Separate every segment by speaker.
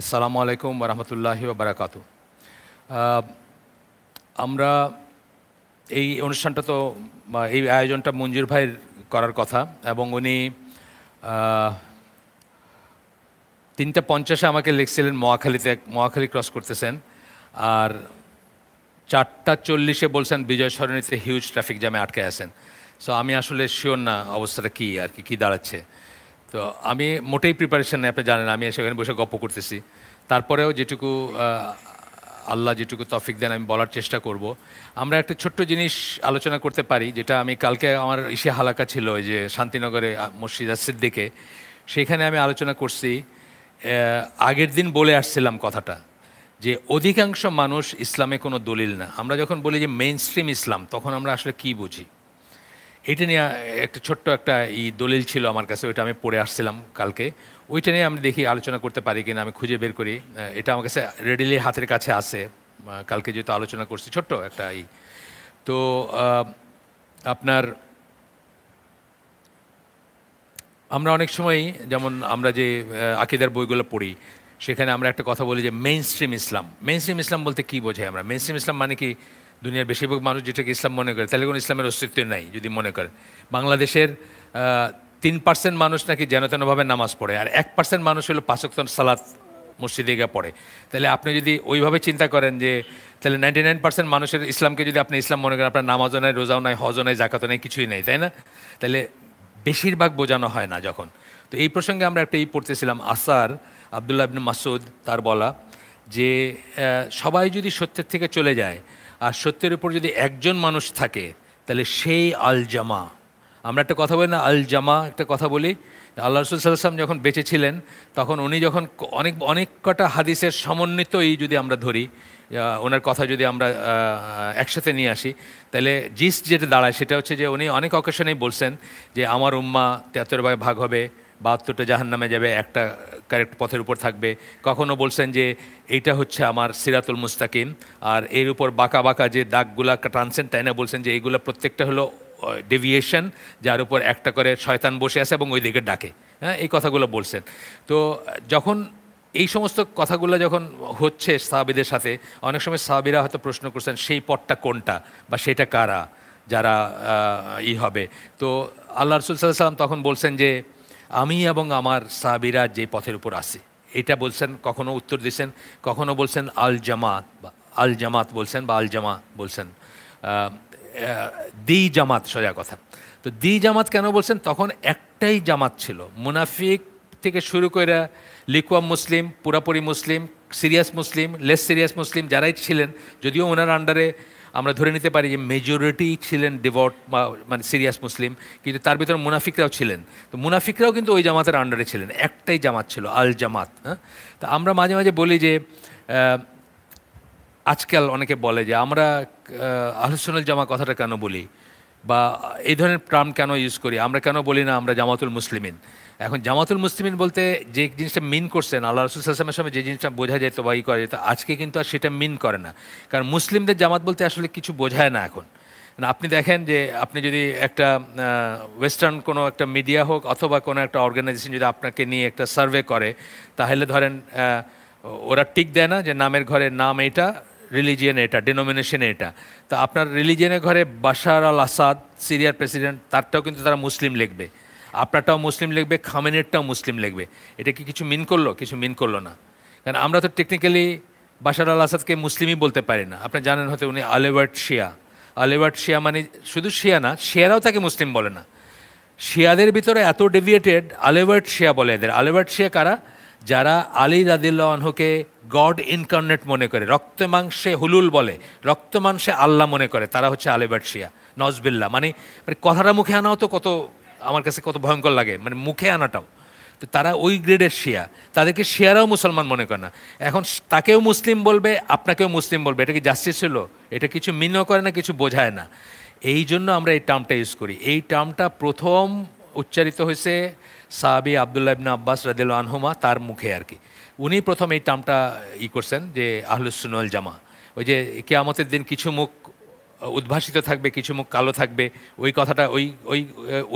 Speaker 1: আসসালামু আলাইকুম রহমতুল্লাহি বারাকাত আমরা এই অনুষ্ঠানটা তো এই আয়োজনটা মঞ্জুর ভাইয়ের করার কথা এবং উনি তিনটা পঞ্চাশে আমাকে লিখছিলেন মহাখালীতে মহাখালী ক্রস করতেছেন আর চারটা চল্লিশে বলছেন বিজয় সরণীতে হিউজ ট্রাফিক জ্যামে আটকে আছেন সো আমি আসলে শিওর না অবস্থাটা কী আর কি কী দাঁড়াচ্ছে তো আমি মোটেই প্রিপারেশন আপনি জানেন আমি সেখানে বসে গপ্প করতেছি তারপরেও যেটুকু আল্লাহ যেটুকু তফিক দেন আমি বলার চেষ্টা করব আমরা একটা ছোট্ট জিনিস আলোচনা করতে পারি যেটা আমি কালকে আমার ইসে হালাকা ছিল ওই যে শান্তিনগরে মসজিদ দিকে সেখানে আমি আলোচনা করছি আগের দিন বলে আসছিলাম কথাটা যে অধিকাংশ মানুষ ইসলামে কোনো দলিল না আমরা যখন বলি যে মেইন স্ট্রিম ইসলাম তখন আমরা আসলে কি বুঝি এটা নিয়ে একটা ছোট্ট একটা ই দলিল ছিল আমার কাছে ওইটা আমি পড়ে আসছিলাম কালকে ওইটা নিয়ে আমি দেখি আলোচনা করতে পারি কিনা আমি খুঁজে বের করি এটা আমার কাছে রেডিলি হাতের কাছে আছে কালকে যেহেতু আলোচনা করছি ছোট্ট একটা ই তো আপনার আমরা অনেক সময় যেমন আমরা যে আকিদার বইগুলো পড়ি সেখানে আমরা একটা কথা বলি যে মেইন স্ট্রিম ইসলাম মেইন স্ট্রিম ইসলাম বলতে কী বোঝাই আমরা মেইন স্ট্রিম ইসলাম মানে কি দুনিয়ার বেশিরভাগ মানুষ যেটাকে ইসলাম মনে করে তাহলে কোনো ইসলামের অস্তিত্ব নাই যদি মনে করে বাংলাদেশের তিন পার্সেন্ট মানুষ নাকি যেন তেনভাবে নামাজ পড়ে আর এক পার্সেন্ট মানুষ হলো পাঁচকতন সালাত মসজিদে গিয়ে পড়ে তাহলে আপনি যদি ওইভাবে চিন্তা করেন যে তাহলে নাইনটি নাইন পার্সেন্ট মানুষের ইসলামকে যদি আপনি ইসলাম মনে করেন আপনার নামাজও নাই রোজাও নাই হজও নাই জাকাতও নাই কিছুই নেই তাই না তাহলে বেশিরভাগ বোঝানো হয় না যখন তো এই প্রসঙ্গে আমরা একটা এই পড়তেছিলাম আসার আবদুল্লাহ আবিন মাসুদ তার বলা যে সবাই যদি সত্যের থেকে চলে যায় আর সত্যের উপর যদি একজন মানুষ থাকে তাহলে সেই আল জামা আমরা একটা কথা বলি না আল জামা একটা কথা বলি আল্লাহ রসুল সাল্লাম যখন বেঁচে ছিলেন তখন উনি যখন অনেক অনেক কটা হাদিসের সমন্বিতই যদি আমরা ধরি ওনার কথা যদি আমরা একসাথে নিয়ে আসি তাহলে জিস যেটা দাঁড়ায় সেটা হচ্ছে যে উনি অনেক অকেশনেই বলছেন যে আমার উম্মা তেতর ভাগ হবে বাহাত্তরটা জাহান নামে যাবে একটা কারেক্ট পথের উপর থাকবে কখনও বলছেন যে এইটা হচ্ছে আমার সিরাতুল মুস্তাকিম আর এর উপর বাঁকা বাঁকা যে দাগগুলা টানছেন তাই না বলছেন যে এইগুলো প্রত্যেকটা হলো ডেভিয়েশন যার উপর একটা করে শয়তান বসে আছে এবং ওই দিকে ডাকে হ্যাঁ এই কথাগুলো বলছেন তো যখন এই সমস্ত কথাগুলো যখন হচ্ছে সাহাবিদের সাথে অনেক সময় সাহাবিরা হয়তো প্রশ্ন করছেন সেই পথটা কোনটা বা সেটা কারা যারা ই হবে তো আল্লাহ রসুল সাল্লাহ সাল্লাম তখন বলছেন যে আমি এবং আমার সাবিরা যে পথের উপর আসে এটা বলছেন কখনো উত্তর দিয়েছেন কখনো বলছেন আল জামাত বা আল জামাত বলছেন বা আল জামা বলছেন দি জামাত সোজা কথা তো দি জামাত কেন বলছেন তখন একটাই জামাত ছিল মুনাফিক থেকে শুরু করে লিকুয়া মুসলিম পুরাপুরি মুসলিম সিরিয়াস মুসলিম লেস সিরিয়াস মুসলিম যারাই ছিলেন যদিও ওনার আন্ডারে আমরা ধরে নিতে পারি যে মেজরিটি ছিলেন ডিভট মানে সিরিয়াস মুসলিম কিন্তু তার ভিতরে মুনাফিকরাও ছিলেন তো মুনাফিকরাও কিন্তু ওই জামাতের আন্ডারে ছিলেন একটাই জামাত ছিল আল জামাত হ্যাঁ তো আমরা মাঝে মাঝে বলি যে আজকাল অনেকে বলে যে আমরা আলোচনাল জামা কথাটা কেন বলি বা এই ধরনের ট্রাম কেন ইউজ করি আমরা কেন বলি না আমরা জামাতুল মুসলিমিন এখন জামাতুল মুসলিমিন বলতে যে জিনিসটা মিন করছেন আল্লাহ রসুল আসলামের সময় যে জিনিসটা বোঝা যেত বা ই করা যেত আজকে কিন্তু আর সেটা মিন করে না কারণ মুসলিমদের জামাত বলতে আসলে কিছু বোঝায় না এখন মানে আপনি দেখেন যে আপনি যদি একটা ওয়েস্টার্ন কোনো একটা মিডিয়া হোক অথবা কোনো একটা অর্গানাইজেশন যদি আপনাকে নিয়ে একটা সার্ভে করে তাহলে ধরেন ওরা টিক দেয় না যে নামের ঘরে নাম এটা রিলিজিয়ান এটা ডেনোমিনেশন এটা তা আপনার রিলিজিয়ানের ঘরে বাশার আল আসাদ সিরিয়ার প্রেসিডেন্ট তারটাও কিন্তু তারা মুসলিম লিখবে আপনারটাও মুসলিম লিখবে খামেনেরটাও মুসলিম লিখবে এটা কি কিছু মিন করলো কিছু মিন করলো না কারণ আমরা তো টেকনিক্যালি বাশার আল আসাদকে মুসলিমই বলতে পারি না আপনি জানেন হতে উনি আলেওয়ার্ড শিয়া আলেওয়ার্ড শিয়া মানে শুধু শিয়া না শিয়ারাও তাকে মুসলিম বলে না শিয়াদের ভিতরে এত ডেভিয়েটেড আলেওয়ার্ড শিয়া বলে এদের আলেওয়ার্ড শিয়া কারা যারা আলী রাদিল্লা গড ইনকার্নেট মনে করে রক্ত মাংসে হুলুল বলে রক্ত মাংসে আল্লাহ মনে করে তারা হচ্ছে আলেবার্ট শিয়া নজবিল্লা মানে, মানে কথাটা মুখে আনাও তো কত আমার কাছে কত ভয়ঙ্কর লাগে মানে মুখে আনাটাও তো তারা ওই গ্রেডের শিয়া তাদেরকে শিয়ারাও মুসলমান মনে করে না এখন তাকেও মুসলিম বলবে আপনাকেও মুসলিম বলবে এটা কি জাস্টিস ছিল এটা কিছু মিনও করে না কিছু বোঝায় না এই জন্য আমরা এই টার্মটা ইউজ করি এই টার্মটা প্রথম উচ্চারিত হয়েছে সাহাবি আবদুল্লাহ ইবিন আব্বাস রাদিল আনহুমা তার মুখে আর কি উনি প্রথম এই টার্মটা ই করছেন যে আহলুসুনল জামা ওই যে কেয়ামতের দিন কিছু মুখ উদ্ভাসিত থাকবে কিছু মুখ কালো থাকবে ওই কথাটা ওই ওই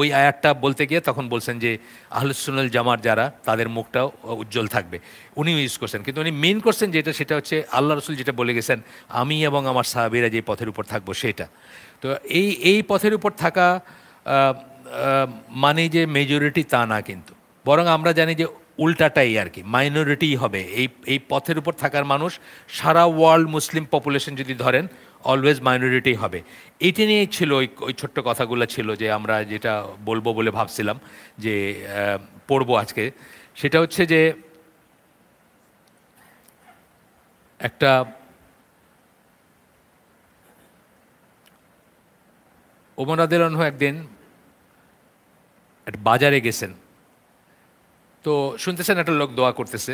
Speaker 1: ওই আয়াতটা বলতে গিয়ে তখন বলছেন যে আহলুসুল জামার যারা তাদের মুখটা উজ্জ্বল থাকবে উনি ইউজ করছেন কিন্তু উনি মেন করছেন যেটা সেটা হচ্ছে আল্লাহ রসুল যেটা বলে গেছেন আমি এবং আমার সাহাবিরা যে পথের উপর থাকবো সেটা তো এই এই পথের উপর থাকা মানে যে মেজরিটি তা না কিন্তু বরং আমরা জানি যে উল্টাটাই আর কি মাইনরিটি হবে এই এই পথের উপর থাকার মানুষ সারা ওয়ার্ল্ড মুসলিম পপুলেশন যদি ধরেন অলওয়েজ মাইনরিটি হবে এটি নিয়েই ছিল ওই ওই ছোট্ট কথাগুলো ছিল যে আমরা যেটা বলবো বলে ভাবছিলাম যে পড়ব আজকে সেটা হচ্ছে যে একটা ওমর আদেলন একদিন বাজারে গেছেন তো শুনতেছেন একটা লোক দোয়া করতেছে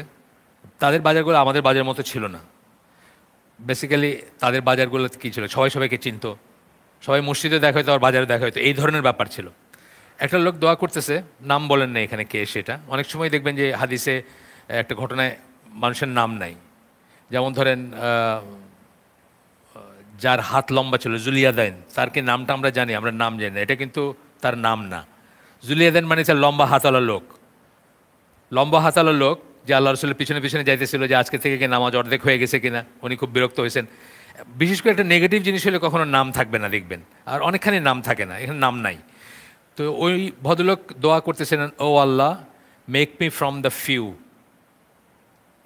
Speaker 1: তাদের বাজারগুলো আমাদের বাজার মতো ছিল না বেসিক্যালি তাদের বাজারগুলো কী ছিল সবাই সবাইকে চিনত সবাই মসজিদে দেখা হয়তো আবার বাজারে দেখা হয়তো এই ধরনের ব্যাপার ছিল একটা লোক দোয়া করতেছে নাম বলেন না এখানে কে সেটা অনেক সময় দেখবেন যে হাদিসে একটা ঘটনায় মানুষের নাম নাই যেমন ধরেন যার হাত লম্বা ছিল জুলিয়াদাইন তার কি নামটা আমরা জানি আমরা নাম জানি না এটা কিন্তু তার নাম না জুলিয়াদাইন মানে তার লম্বা হাতওয়ালা লোক লম্বা হাতওয়ালা লোক যে আল্লাহ রসুলের পিছনে পিছনে যাইতেছিল যে আজকে থেকে কি নামাজ অর্ধেক হয়ে গেছে কিনা উনি খুব বিরক্ত হয়েছেন বিশেষ করে একটা নেগেটিভ জিনিস হলে কখনো নাম থাকবে না দেখবেন আর অনেকখানি নাম থাকে না এখানে নাম নাই তো ওই ভদ্রলোক দোয়া করতেছিলেন ও আল্লাহ make me from the few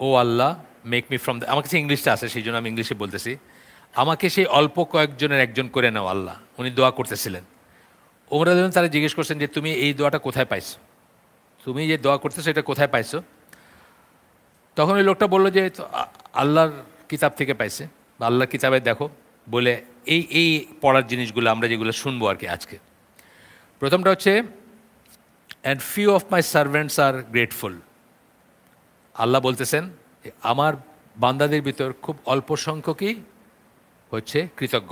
Speaker 1: ও আল্লাহ মেক মি ফ্রম দ্য আমার কাছে ইংলিশটা আছে সেই জন্য আমি ইংলিশে বলতেছি আমাকে সেই অল্প কয়েকজনের একজন করে নাও আল্লাহ উনি দোয়া করতেছিলেন ওমরা ধরুন তারা জিজ্ঞেস করছেন যে তুমি এই দোয়াটা কোথায় পাইছো তুমি যে দোয়া করতেছো এটা কোথায় পাইছো তখন ওই লোকটা বললো যে আল্লাহর কিতাব থেকে পাইছে বা আল্লাহর কিতাবে দেখো বলে এই এই পড়ার জিনিসগুলো আমরা যেগুলো শুনবো আর কি আজকে প্রথমটা হচ্ছে and few of my servants are grateful আল্লাহ বলতেছেন আমার বান্দাদের ভিতর খুব অল্প সংখ্যকই হচ্ছে কৃতজ্ঞ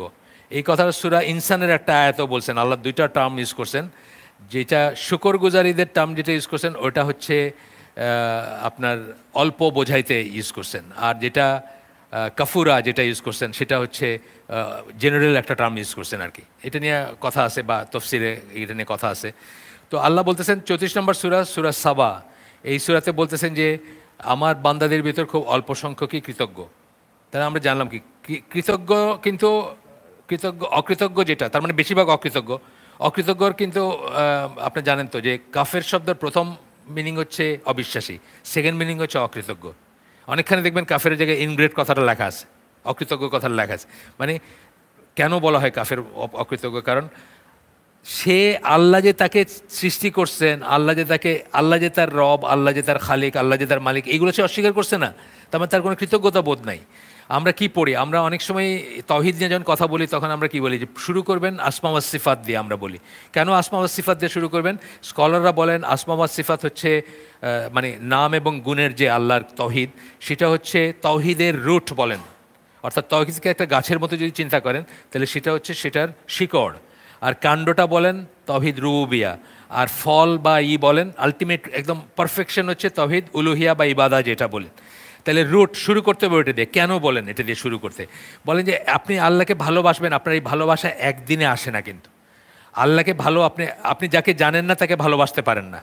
Speaker 1: এই কথাটা সুরা ইনসানের একটা আয়ত বলছেন আল্লাহ দুইটা টার্ম ইউজ করছেন যেটা শুকরগুজারিদের টার্ম যেটা ইউজ করছেন ওটা হচ্ছে আপনার অল্প বোঝাইতে ইউজ করছেন আর যেটা কাফুরা যেটা ইউজ করছেন সেটা হচ্ছে জেনারেল একটা টার্ম ইউজ করছেন আর কি এটা নিয়ে কথা আছে বা তফসিলে এটা নিয়ে কথা আছে তো আল্লাহ বলতেছেন চৌত্রিশ নম্বর সুরা সুরা সাবা এই সুরাতে বলতেছেন যে আমার বান্দাদের ভিতর খুব অল্প সংখ্যকই কৃতজ্ঞ তাহলে আমরা জানলাম কি কৃতজ্ঞ কিন্তু কৃতজ্ঞ অকৃতজ্ঞ যেটা তার মানে বেশিরভাগ অকৃতজ্ঞ অকৃতজ্ঞর কিন্তু আপনি জানেন তো যে কাফের শব্দের প্রথম মিনিং হচ্ছে অবিশ্বাসী সেকেন্ড মিনিং হচ্ছে অকৃতজ্ঞ অনেকখানে দেখবেন কাফের জায়গায় ইনগ্রেট কথাটা লেখা আছে অকৃতজ্ঞ কথাটা লেখা আছে মানে কেন বলা হয় কাফের অকৃতজ্ঞ কারণ সে আল্লাহ যে তাকে সৃষ্টি করছেন আল্লাহ যে তাকে আল্লাহ যে তার রব আল্লাহ যে তার খালিক আল্লাহ যে তার মালিক এইগুলো সে অস্বীকার করছে না তার মানে তার কোনো কৃতজ্ঞতা বোধ নাই আমরা কি পড়ি আমরা অনেক সময় তহিদ নিয়ে যখন কথা বলি তখন আমরা কি বলি যে শুরু করবেন আসমা সিফাত দিয়ে আমরা বলি কেন আসমা সিফাত দিয়ে শুরু করবেন স্কলাররা বলেন আসমা সিফাত হচ্ছে মানে নাম এবং গুণের যে আল্লাহর তহিদ সেটা হচ্ছে তহিদের রুট বলেন অর্থাৎ তহিদকে একটা গাছের মতো যদি চিন্তা করেন তাহলে সেটা হচ্ছে সেটার শিকড় আর কাণ্ডটা বলেন তহিদ রুবিয়া আর ফল বা ই বলেন আলটিমেট একদম পারফেকশন হচ্ছে তহিদ উলুহিয়া বা ইবাদা যেটা বলেন তাহলে রুট শুরু করতে হবে ওইটা দিয়ে কেন বলেন এটা দিয়ে শুরু করতে বলেন যে আপনি আল্লাহকে ভালোবাসবেন আপনার এই ভালোবাসা একদিনে আসে না কিন্তু আল্লাহকে ভালো আপনি আপনি যাকে জানেন না তাকে ভালোবাসতে পারেন না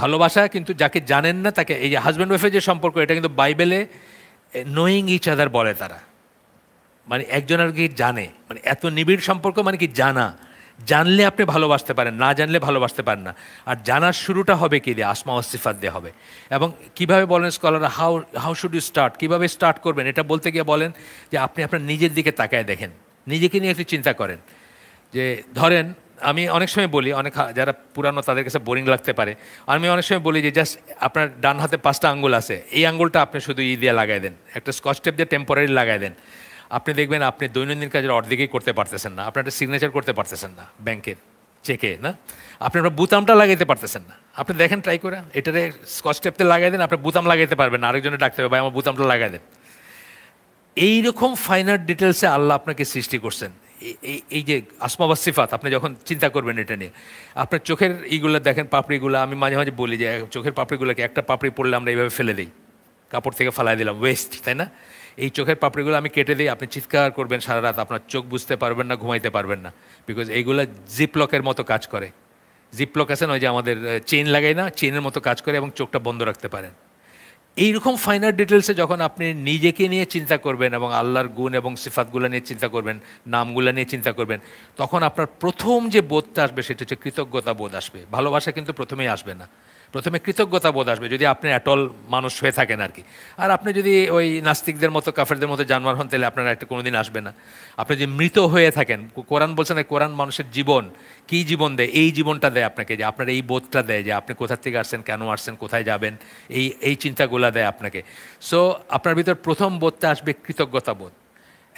Speaker 1: ভালোবাসা কিন্তু যাকে জানেন না তাকে এই যে হাজব্যান্ড ওয়াইফের যে সম্পর্ক এটা কিন্তু বাইবেলে নোয়িং ইচ আদার বলে তারা মানে একজন আর কি জানে মানে এত নিবিড় সম্পর্ক মানে কি জানা জানলে আপনি ভালোবাসতে পারেন না জানলে ভালোবাসতে পারেন না আর জানার শুরুটা হবে কী দিয়ে আসমা ওসিফাত দিয়ে হবে এবং কিভাবে বলেন স্কলাররা how how should you start কীভাবে স্টার্ট করবেন এটা বলতে গিয়ে বলেন যে আপনি আপনার নিজের দিকে তাকায় দেখেন নিজেকে নিয়ে একটু চিন্তা করেন যে ধরেন আমি অনেক সময় বলি অনেক যারা পুরানো তাদের কাছে বোরিং লাগতে পারে আমি অনেক সময় বলি যে জাস্ট আপনার ডান হাতে পাঁচটা আঙ্গুল আছে এই আঙ্গুলটা আপনি শুধু ই দিয়ে লাগাই দেন একটা স্কচ টেপ দিয়ে টেম্পোরারি লাগাই দেন আপনি দেখবেন আপনি দৈনন্দিন কাজের অর্ধেকই করতে পারতেছেন না আপনার একটা সিগনেচার করতে পারতেছেন না ব্যাংকের চেকে না আপনি আপনার বুতামটা লাগাইতে পারতেছেন না আপনি দেখেন ট্রাই করে এটারে স্কচ টেপতে লাগাই দেন আপনি বুতাম লাগাইতে পারবেন না আরেকজনে ডাকতে হবে ভাই আমার বুতামটা লাগাই দেন এইরকম ফাইনার ডিটেলসে আল্লাহ আপনাকে সৃষ্টি করছেন এই যে আসমা সিফাত আপনি যখন চিন্তা করবেন এটা নিয়ে আপনার চোখের এইগুলো দেখেন পাপড়িগুলো আমি মাঝে মাঝে বলি যে চোখের পাপড়িগুলোকে একটা পাপড়ি পড়লে আমরা এইভাবে ফেলে দিই কাপড় থেকে ফেলাই দিলাম ওয়েস্ট তাই না এই চোখের পাপড়িগুলো আমি কেটে দিই আপনি চিৎকার করবেন সারা রাত আপনার চোখ বুঝতে পারবেন না ঘুমাইতে পারবেন না বিকজ এইগুলো জিপলকের মতো কাজ করে জিপলক আছে নয় যে আমাদের চেন লাগাই না চেনের মতো কাজ করে এবং চোখটা বন্ধ রাখতে পারেন এইরকম ফাইনাল ডিটেলসে যখন আপনি নিজেকে নিয়ে চিন্তা করবেন এবং আল্লাহর গুণ এবং সিফাতগুলো নিয়ে চিন্তা করবেন নামগুলো নিয়ে চিন্তা করবেন তখন আপনার প্রথম যে বোধটা আসবে সেটা হচ্ছে কৃতজ্ঞতা বোধ আসবে ভালোবাসা কিন্তু প্রথমেই আসবে না প্রথমে কৃতজ্ঞতা বোধ আসবে যদি আপনি অ্যাটল মানুষ হয়ে থাকেন আর কি আর আপনি যদি ওই নাস্তিকদের মতো কাফেরদের মতো জানোয়ার হন তাহলে আপনারা একটা কোনোদিন আসবে না আপনি যদি মৃত হয়ে থাকেন কোরআন বলছেন না কোরআন মানুষের জীবন কি জীবন দেয় এই জীবনটা দেয় আপনাকে যে আপনার এই বোধটা দেয় যে আপনি কোথার থেকে আসছেন কেন আসছেন কোথায় যাবেন এই এই চিন্তাগুলো দেয় আপনাকে সো আপনার ভিতর প্রথম বোধটা আসবে কৃতজ্ঞতা বোধ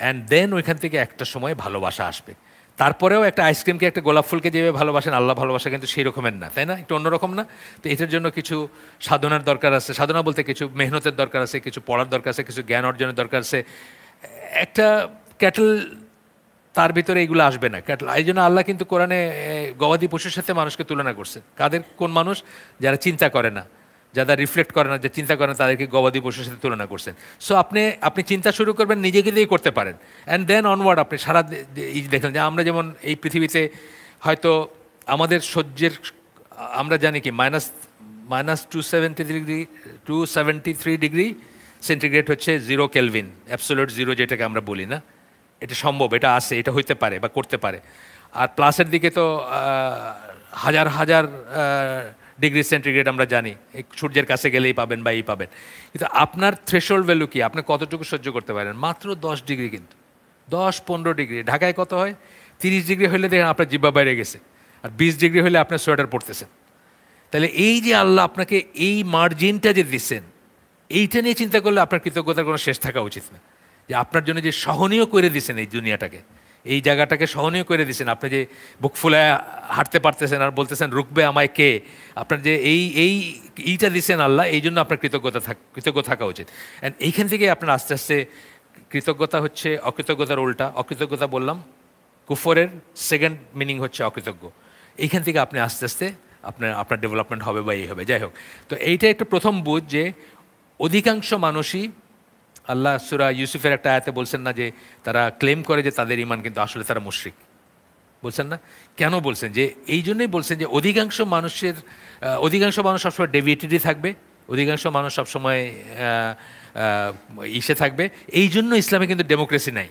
Speaker 1: অ্যান্ড দেন ওইখান থেকে একটা সময় ভালোবাসা আসবে তারপরেও একটা আইসক্রিমকে একটা গোলাপ ফুলকে যেভাবে ভালোবাসেন আল্লাহ ভালোবাসা কিন্তু সেই রকমের না তাই না একটু অন্যরকম না তো এটার জন্য কিছু সাধনার দরকার আছে সাধনা বলতে কিছু মেহনতের দরকার আছে কিছু পড়ার দরকার আছে কিছু জ্ঞান অর্জনের দরকার আছে একটা ক্যাটল তার ভিতরে এইগুলো আসবে না ক্যাটল এই জন্য আল্লাহ কিন্তু কোরআনে গবাদি পশুর সাথে মানুষকে তুলনা করছে কাদের কোন মানুষ যারা চিন্তা করে না যারা রিফ্লেক্ট করে না যে চিন্তা করেন তাদেরকে গবাদি পশুর সাথে তুলনা করছেন সো আপনি আপনি চিন্তা শুরু করবেন নিজেকে দিয়েই করতে পারেন অ্যান্ড দেন অনওয়ার্ড আপনি সারা দেখেন যে আমরা যেমন এই পৃথিবীতে হয়তো আমাদের সহ্যের আমরা জানি কি minus minus two seventy degree two seventy three degree centigrade হচ্ছে জিরো কেলভিন অ্যাবসোলুট জিরো যেটাকে আমরা বলি না এটা সম্ভব এটা আছে এটা হইতে পারে বা করতে পারে আর প্লাসের দিকে তো হাজার হাজার ডিগ্রি সেন্টিগ্রেড আমরা জানি সূর্যের কাছে গেলেই পাবেন বা এই পাবেন কিন্তু আপনার থ্রেশল ভ্যালু কি আপনি কতটুকু সহ্য করতে পারেন মাত্র দশ ডিগ্রি কিন্তু দশ পনেরো ডিগ্রি ঢাকায় কত হয় তিরিশ ডিগ্রি হলে দেখেন আপনার জিব্বা বাইরে গেছে আর বিশ ডিগ্রি হলে আপনার সোয়েটার পড়তেছেন তাহলে এই যে আল্লাহ আপনাকে এই মার্জিনটা যে দিচ্ছেন এইটা নিয়ে চিন্তা করলে আপনার কৃতজ্ঞতার কোনো শেষ থাকা উচিত না যে আপনার জন্য যে সহনীয় করে দিচ্ছেন এই দুনিয়াটাকে এই জায়গাটাকে সহনীয় করে দিয়েছেন আপনি যে বুক ফুলায় হাঁটতে পারতেছেন আর বলতেছেন রুকবে আমায় কে আপনার যে এই এই এইটা দিয়েছেন আল্লাহ এই জন্য আপনার কৃতজ্ঞতা থাক কৃতজ্ঞ থাকা উচিত অ্যান্ড এইখান থেকে আপনার আস্তে আস্তে কৃতজ্ঞতা হচ্ছে অকৃতজ্ঞতার উল্টা অকৃতজ্ঞতা বললাম কুফরের সেকেন্ড মিনিং হচ্ছে অকৃতজ্ঞ এইখান থেকে আপনি আস্তে আস্তে আপনার আপনার ডেভেলপমেন্ট হবে বা এই হবে যাই হোক তো এইটা একটা প্রথম বুঝ যে অধিকাংশ মানুষই আল্লাহ সুরা ইউসুফের একটা আয়াতে বলছেন না যে তারা ক্লেম করে যে তাদের ইমান কিন্তু আসলে তারা মুশ্রিক বলছেন না কেন বলছেন যে এই জন্যই বলছেন যে অধিকাংশ মানুষের অধিকাংশ মানুষ সবসময় ডেভিয়েটেডই থাকবে অধিকাংশ মানুষ সবসময় ইসে থাকবে এই জন্য ইসলামে কিন্তু ডেমোক্রেসি নাই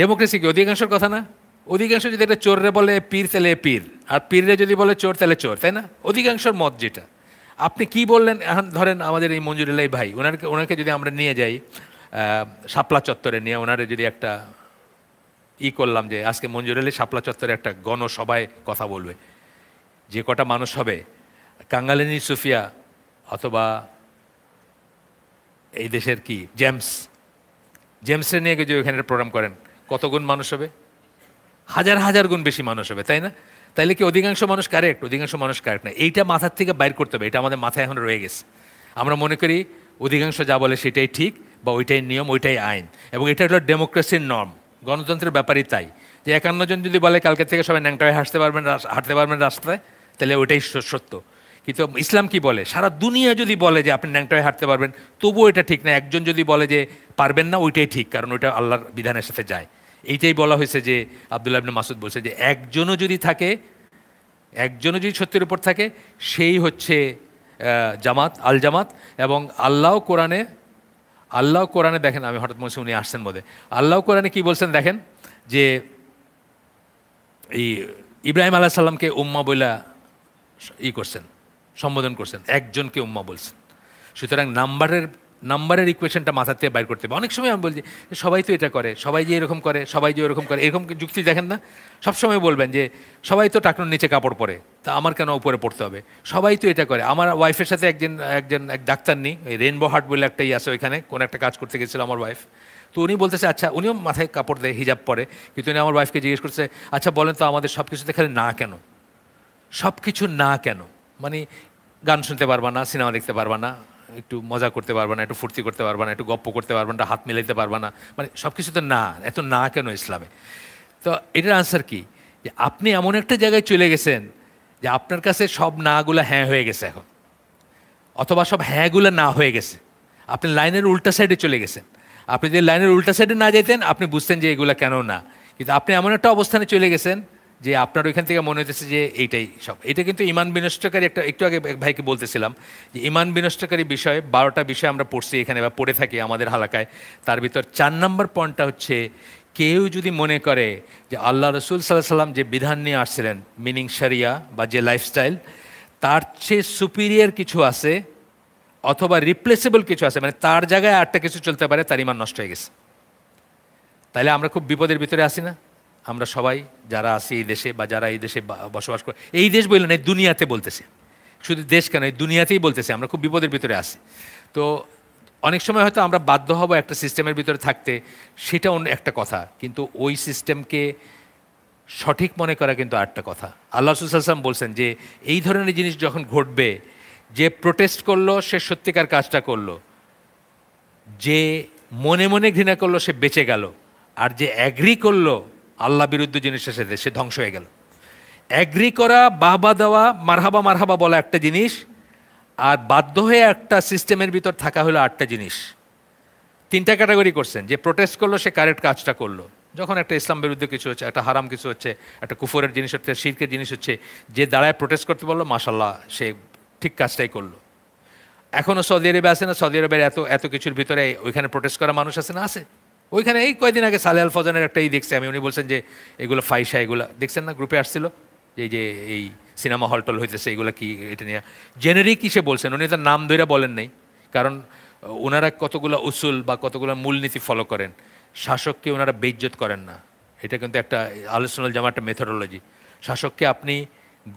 Speaker 1: ডেমোক্রেসি কি অধিকাংশের কথা না অধিকাংশ যদি একটা চোররে বলে পীর তাহলে পীর আর পীররে যদি বলে চোর তাহলে চোর তাই না অধিকাংশের মত যেটা আপনি কি বললেন এখন ধরেন আমাদের এই মঞ্জুরুল্লাহ ভাই ওনাকে ওনাকে যদি আমরা নিয়ে যাই শাপলা চত্বরে নিয়ে ওনারে যদি একটা ই করলাম যে আজকে মঞ্জুরুল্লাহ সাপলা চত্বরে একটা গণসভায় কথা বলবে যে কটা মানুষ হবে কাঙ্গালিনী সুফিয়া অথবা এই দেশের কি জেমস জেমসের নিয়ে যদি ওখানে প্রোগ্রাম করেন কত গুণ মানুষ হবে হাজার হাজার গুণ বেশি মানুষ হবে তাই না তাহলে কি অধিকাংশ মানুষ কারেক্ট অধিকাংশ মানুষ কারেক্ট না এইটা মাথার থেকে বাইর করতে হবে এটা আমাদের মাথায় এখন রয়ে গেছে আমরা মনে করি অধিকাংশ যা বলে সেটাই ঠিক বা ওইটাই নিয়ম ওইটাই আইন এবং এটা হলো ডেমোক্রেসির নর্ম গণতন্ত্রের ব্যাপারই তাই যে একান্ন জন যদি বলে কালকে থেকে সবাই ন্যাংটা হাসতে পারবেন হাঁটতে পারবেন রাস্তায় তাহলে ওইটাই সত্য কিন্তু ইসলাম কি বলে সারা দুনিয়া যদি বলে যে আপনি ন্যাংটা হাঁটতে পারবেন তবুও এটা ঠিক না একজন যদি বলে যে পারবেন না ওইটাই ঠিক কারণ ওইটা আল্লাহর বিধানের সাথে যায় এইটাই বলা হয়েছে যে আবদুল্লাহ আবিন মাসুদ বলছে যে একজনও যদি থাকে একজনও যদি সত্যের উপর থাকে সেই হচ্ছে জামাত আল জামাত এবং আল্লাহ কোরআনে আল্লাহ কোরআনে দেখেন আমি হঠাৎ মনে উনি আসছেন বোধে আল্লাহ কোরআনে কি বলছেন দেখেন যে এই ইব্রাহিম আল্লাহ সাল্লামকে উম্মা বইলা ই করছেন সম্বোধন করছেন একজনকে উম্মা বলছেন সুতরাং নাম্বারের নাম্বারের ইকুয়েশনটা মাথার থেকে বাইর করতে হবে অনেক সময় আমি বলছি সবাই তো এটা করে সবাই যে এরকম করে সবাই যে এরকম করে এরকম যুক্তি দেখেন না সবসময় বলবেন যে সবাই তো টাকনোর নিচে কাপড় পরে তা আমার কেন উপরে পড়তে হবে সবাই তো এটা করে আমার ওয়াইফের সাথে একজন একজন এক ডাক্তার নেই ওই রেনবো হার্ট বলে একটাই আছে ওইখানে কোনো একটা কাজ করতে গেছিলো আমার ওয়াইফ তো উনি বলতেছে আচ্ছা উনিও মাথায় কাপড় দেয় হিজাব পরে কিন্তু উনি আমার ওয়াইফকে জিজ্ঞেস করছে আচ্ছা বলেন তো আমাদের সব কিছুতে খালি না কেন সব কিছু না কেন মানে গান শুনতে পারবা না সিনেমা দেখতে পারবা না একটু মজা করতে পারবা না একটু ফুর্তি করতে পারবা না একটু গপ্প করতে পারবা না হাত মিলাইতে পারবা না মানে সব কিছু তো না এত না কেন ইসলামে তো এটার আনসার কি যে আপনি এমন একটা জায়গায় চলে গেছেন যে আপনার কাছে সব নাগুলো হ্যাঁ হয়ে গেছে এখন অথবা সব হ্যাঁগুলো না হয়ে গেছে আপনি লাইনের উল্টা সাইডে চলে গেছেন আপনি যদি লাইনের উল্টা সাইডে না যেতেন আপনি বুঝতেন যে এগুলো কেন না কিন্তু আপনি এমন একটা অবস্থানে চলে গেছেন যে আপনার ওইখান থেকে মনে হতেছে যে এইটাই সব এটা কিন্তু ইমান বিনষ্টকারী একটা একটু আগে ভাইকে বলতেছিলাম যে ইমান বিনষ্টকারী বিষয়ে বারোটা বিষয় আমরা পড়ছি এখানে বা পড়ে থাকি আমাদের হালাকায় তার ভিতর চার নম্বর পয়েন্টটা হচ্ছে কেউ যদি মনে করে যে আল্লাহ রসুল সাল্লাহ সাল্লাম যে বিধান নিয়ে আসছিলেন মিনিং সারিয়া বা যে লাইফস্টাইল তার চেয়ে সুপিরিয়ার কিছু আছে অথবা রিপ্লেসেবল কিছু আছে মানে তার জায়গায় আরটা কিছু চলতে পারে তার ইমান নষ্ট হয়ে গেছে তাহলে আমরা খুব বিপদের ভিতরে আসি না আমরা সবাই যারা আছি এই দেশে বা যারা এই দেশে বসবাস করে এই দেশ বললেন এই দুনিয়াতে বলতেছে শুধু দেশ কেন এই দুনিয়াতেই বলতেছে আমরা খুব বিপদের ভিতরে আছি তো অনেক সময় হয়তো আমরা বাধ্য হব একটা সিস্টেমের ভিতরে থাকতে সেটা অন্য একটা কথা কিন্তু ওই সিস্টেমকে সঠিক মনে করা কিন্তু আরেকটা কথা আল্লাহ সুসালাম বলছেন যে এই ধরনের জিনিস যখন ঘটবে যে প্রোটেস্ট করলো সে সত্যিকার কাজটা করলো যে মনে মনে ঘৃণা করলো সে বেঁচে গেল আর যে অ্যাগ্রি করলো আল্লাহ বিরুদ্ধ জিনিস এসেছে সে ধ্বংস হয়ে গেল অ্যাগ্রি করা বাহবা দেওয়া মারহাবা মারহাবা বলা একটা জিনিস আর বাধ্য হয়ে একটা সিস্টেমের ভিতর থাকা হলো আটটা জিনিস তিনটা ক্যাটাগরি করছেন যে প্রোটেস্ট করলো সে কারেক্ট কাজটা করলো যখন একটা ইসলাম বিরুদ্ধে কিছু হচ্ছে একটা হারাম কিছু হচ্ছে একটা কুফরের জিনিস হচ্ছে শিল্পের জিনিস হচ্ছে যে দাঁড়ায় প্রোটেস্ট করতে বললো মাসাল্লাহ সে ঠিক কাজটাই করলো এখনও সৌদি আরবে আছে না সৌদি আরবের এত এত কিছুর ভিতরে ওইখানে প্রোটেস্ট করা মানুষ আছে না আছে ওইখানে এই কয়দিন আগে সালে আল ফজানের একটা এই দেখছি আমি উনি বলছেন যে এগুলো ফাইসা এগুলো দেখছেন না গ্রুপে আসছিল এই যে এই সিনেমা হল টল হইতেছে এগুলো কি এটা নিয়ে জেনেরিক কিসে বলছেন উনি তার নাম ধরে বলেন নাই কারণ ওনারা কতগুলো উসুল বা কতগুলো মূলনীতি ফলো করেন শাসককে ওনারা বেজ্জত করেন না এটা কিন্তু একটা আলোচনাল জামা একটা মেথোডোলজি শাসককে আপনি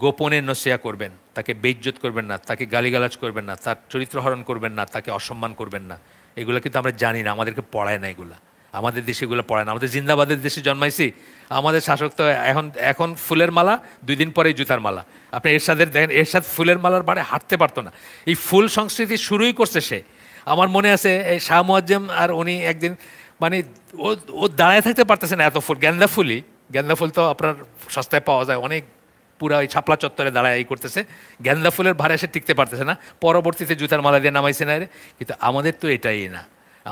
Speaker 1: গোপনে নসিয়া করবেন তাকে বেজ্জত করবেন না তাকে গালিগালাজ করবেন না তার চরিত্রহরণ করবেন না তাকে অসম্মান করবেন না এগুলো কিন্তু আমরা জানি না আমাদেরকে পড়ায় না এগুলা আমাদের দেশে এগুলো পড়ে না আমাদের জিন্দাবাদের দেশে জন্মাইছি আমাদের শাসক তো এখন এখন ফুলের মালা দুই দিন পরেই জুতার মালা আপনি এরশাদের দেখেন এরশাদ ফুলের মালার মানে হাঁটতে পারতো না এই ফুল সংস্কৃতি শুরুই করছে সে আমার মনে আছে এই শাহ মোয়াজ্জেম আর উনি একদিন মানে ও ও দাঁড়ায় থাকতে পারতেছে না এত ফুল গেন্দা ফুলই গেন্দা ফুল তো আপনার সস্তায় পাওয়া যায় অনেক পুরা ওই ছাপলা চত্বরে দাঁড়ায় এই করতেছে গেন্দা ফুলের ভারে এসে টিকতে পারতেছে না পরবর্তীতে জুতার মালা দিয়ে নামাইছে না কিন্তু আমাদের তো এটাই না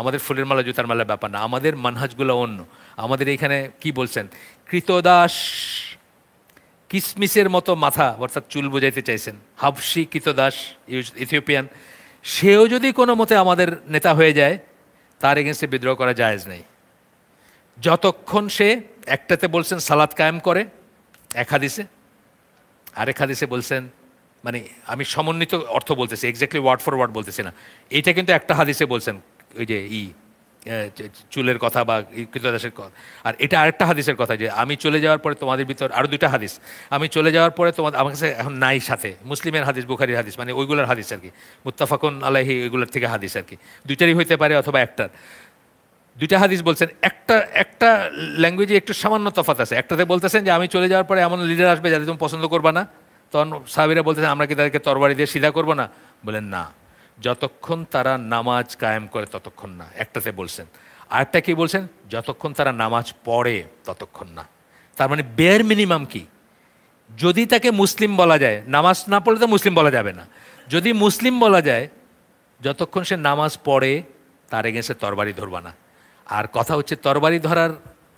Speaker 1: আমাদের ফুলের মালা জুতার মালার ব্যাপার না আমাদের মানহাজগুলো অন্য আমাদের এখানে কি বলছেন কৃতদাস কিসমিসের মতো মাথা অর্থাৎ চুল বোঝাইতে চাইছেন হাবসি কৃতদাস ইথিওপিয়ান সেও যদি কোনো মতে আমাদের নেতা হয়ে যায় তার এগেনস্টে বিদ্রোহ করা জায়েজ নেই যতক্ষণ সে একটাতে বলছেন সালাদ কায়েম করে এক হাদিসে আরেক হাদিসে বলছেন মানে আমি সমন্বিত অর্থ বলতেছি এক্স্যাক্টলি ওয়ার্ড ফর ওয়ার্ড বলতেছি না এটা কিন্তু একটা হাদিসে বলছেন ওই যে ই চুলের কথা বা কৃতদাসের কথা আর এটা আরেকটা হাদিসের কথা যে আমি চলে যাওয়ার পরে তোমাদের ভিতর আরও দুইটা হাদিস আমি চলে যাওয়ার পরে তোমাদের আমার কাছে এখন নাই সাথে মুসলিমের হাদিস বুখারির হাদিস মানে ওইগুলোর হাদিস আর কি মুত্তাফাকুন আলাহি ওইগুলোর থেকে হাদিস আর কি দুইটারই হইতে পারে অথবা একটার দুইটা হাদিস বলছেন একটা একটা ল্যাঙ্গুয়েজে একটু সামান্য তফাত আছে একটাতে বলতেছেন যে আমি চলে যাওয়ার পরে এমন লিডার আসবে যাদের তুমি পছন্দ করবা না তখন সাহাবিরা বলতেছেন আমরা কি তাদেরকে তরবারি দিয়ে সিধা করবো না বলেন না যতক্ষণ তারা নামাজ কায়েম করে ততক্ষণ না একটাতে বলছেন আরেকটা কি বলছেন যতক্ষণ তারা নামাজ পড়ে ততক্ষণ না তার মানে বেয়ার মিনিমাম কি যদি তাকে মুসলিম বলা যায় নামাজ না পড়লে তো মুসলিম বলা যাবে না যদি মুসলিম বলা যায় যতক্ষণ সে নামাজ পড়ে তার সে তরবারি ধরবা না আর কথা হচ্ছে তরবারি ধরার